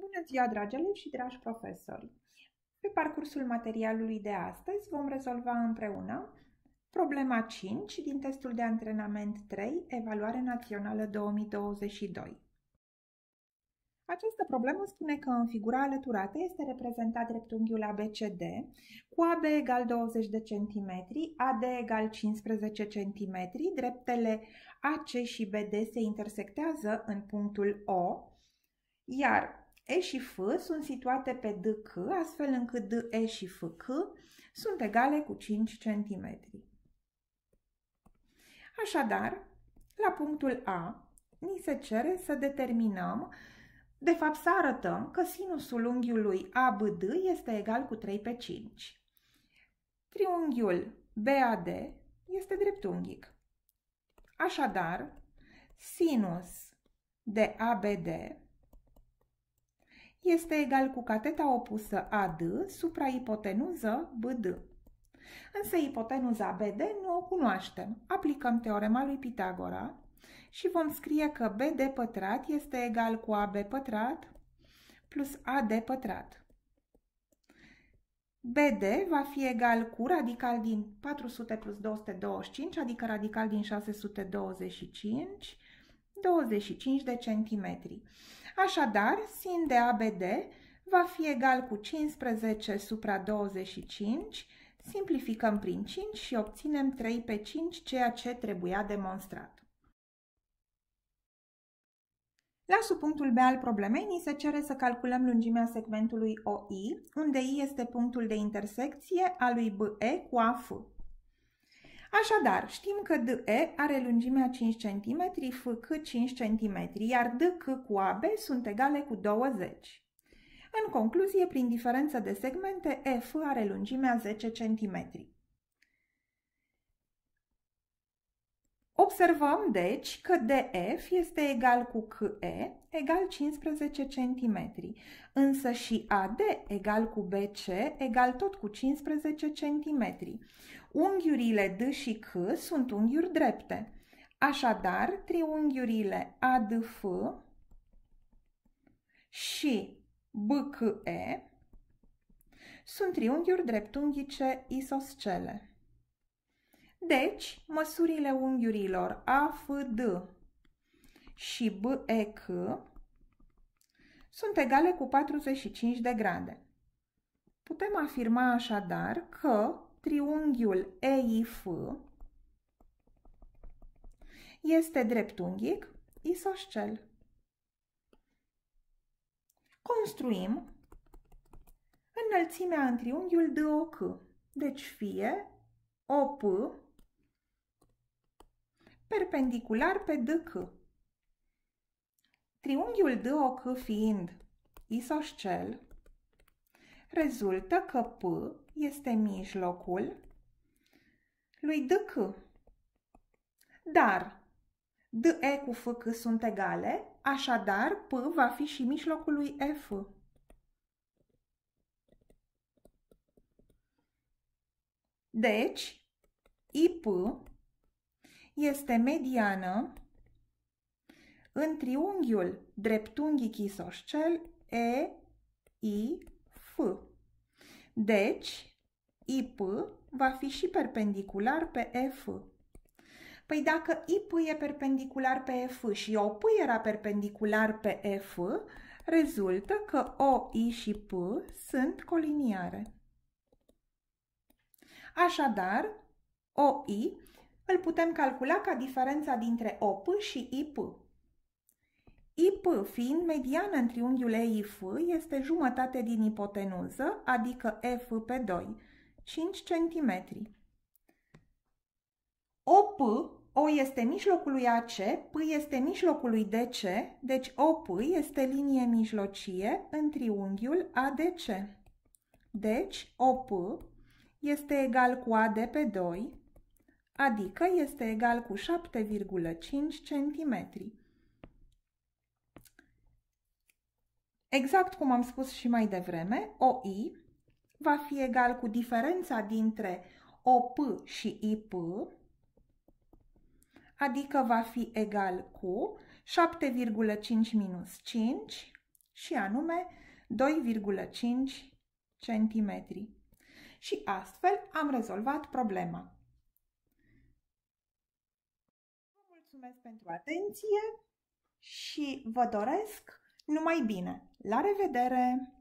Bună ziua, dragi elevi și dragi profesori! Pe parcursul materialului de astăzi vom rezolva împreună problema 5 din testul de antrenament 3, Evaluare Națională 2022. Această problemă spune că în figura alăturată este reprezentat dreptunghiul ABCD cu AB egal 20 de cm, AD egal 15 cm, dreptele AC și BD se intersectează în punctul O, iar E și F sunt situate pe DC, astfel încât DE și FC sunt egale cu 5 cm. Așadar, la punctul A, ni se cere să determinăm, de fapt să arătăm că sinusul unghiului ABD este egal cu 3 pe 5. Triunghiul BAD este dreptunghic. Așadar, sinus de ABD este egal cu cateta opusă AD supra ipotenuză BD. Însă ipotenuza BD nu o cunoaștem. Aplicăm teorema lui Pitagora și vom scrie că BD pătrat este egal cu AB pătrat plus AD pătrat. BD va fi egal cu radical din 400 plus 225, adică radical din 625, 25 de centimetri. Așadar, sin de ABD va fi egal cu 15 supra 25, simplificăm prin 5 și obținem 3 pe 5, ceea ce trebuia demonstrat. La subpunctul B al problemei ni se cere să calculăm lungimea segmentului OI, unde I este punctul de intersecție a lui BE cu AF. Așadar, știm că DE are lungimea 5 cm, FC 5 cm, iar DC cu AB sunt egale cu 20. În concluzie, prin diferență de segmente, F are lungimea 10 cm. Observăm, deci, că DF este egal cu QE, egal 15 cm, însă și AD egal cu BC, egal tot cu 15 cm. Unghiurile D și C sunt unghiuri drepte. Așadar, triunghiurile ADF și BCE sunt triunghiuri dreptunghice isoscele. Deci, măsurile unghiurilor A, F, D și B, E, C sunt egale cu 45 de grade. Putem afirma așadar că triunghiul EIF este dreptunghic isoscel. Construim înălțimea în triunghiul DOC, deci fie OP perpendicular pe DQ. Triunghiul DOC fiind isoscel, rezultă că P este mijlocul lui DQ. Dar DE cu FK sunt egale, așadar P va fi și mijlocul lui F. Deci, IP este mediană în triunghiul dreptunghii isoscel E, I, F. Deci, IP va fi și perpendicular pe F. Păi dacă IP e perpendicular pe F și OP era perpendicular pe F, rezultă că O, I și P sunt coliniare. Așadar, OI îl putem calcula ca diferența dintre OP și IP. IP fiind mediană în triunghiul EIF este jumătate din ipotenuză, adică F pe 2, 5 cm. OP, O este mijlocul lui AC, P este mijlocul lui DC, deci OP este linie mijlocie în triunghiul ADC. Deci, OP este egal cu AD pe 2, adică este egal cu 7,5 cm. Exact cum am spus și mai devreme, OI va fi egal cu diferența dintre OP și IP, adică va fi egal cu 7,5 minus 5 și anume 2,5 cm. Și astfel am rezolvat problema. mulțumesc pentru atenție și vă doresc numai bine! La revedere!